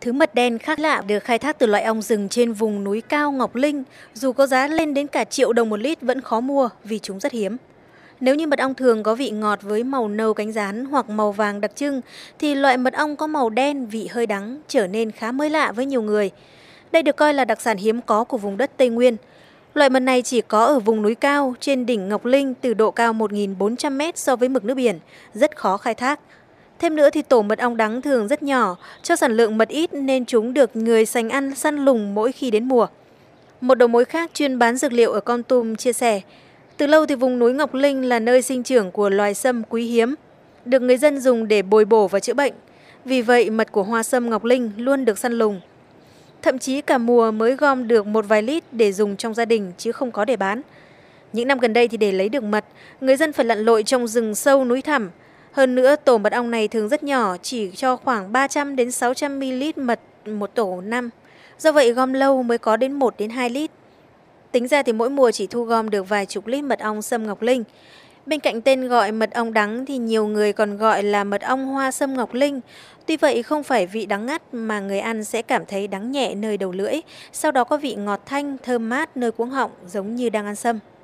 Thứ mật đen khác lạ được khai thác từ loại ong rừng trên vùng núi cao Ngọc Linh, dù có giá lên đến cả triệu đồng một lít vẫn khó mua vì chúng rất hiếm. Nếu như mật ong thường có vị ngọt với màu nâu cánh rán hoặc màu vàng đặc trưng, thì loại mật ong có màu đen vị hơi đắng trở nên khá mới lạ với nhiều người. Đây được coi là đặc sản hiếm có của vùng đất Tây Nguyên. Loại mật này chỉ có ở vùng núi cao trên đỉnh Ngọc Linh từ độ cao 1.400m so với mực nước biển, rất khó khai thác, Thêm nữa thì tổ mật ong đắng thường rất nhỏ, cho sản lượng mật ít nên chúng được người sành ăn săn lùng mỗi khi đến mùa. Một đầu mối khác chuyên bán dược liệu ở Con Tum chia sẻ, từ lâu thì vùng núi Ngọc Linh là nơi sinh trưởng của loài sâm quý hiếm, được người dân dùng để bồi bổ và chữa bệnh. Vì vậy, mật của hoa sâm Ngọc Linh luôn được săn lùng. Thậm chí cả mùa mới gom được một vài lít để dùng trong gia đình chứ không có để bán. Những năm gần đây thì để lấy được mật, người dân phải lặn lội trong rừng sâu núi thẳm, hơn nữa, tổ mật ong này thường rất nhỏ, chỉ cho khoảng 300 đến 600 ml mật một tổ năm. Do vậy gom lâu mới có đến 1 đến 2 lít. Tính ra thì mỗi mùa chỉ thu gom được vài chục lít mật ong sâm ngọc linh. Bên cạnh tên gọi mật ong đắng thì nhiều người còn gọi là mật ong hoa sâm ngọc linh. Tuy vậy không phải vị đắng ngắt mà người ăn sẽ cảm thấy đắng nhẹ nơi đầu lưỡi, sau đó có vị ngọt thanh, thơm mát nơi cuống họng giống như đang ăn sâm.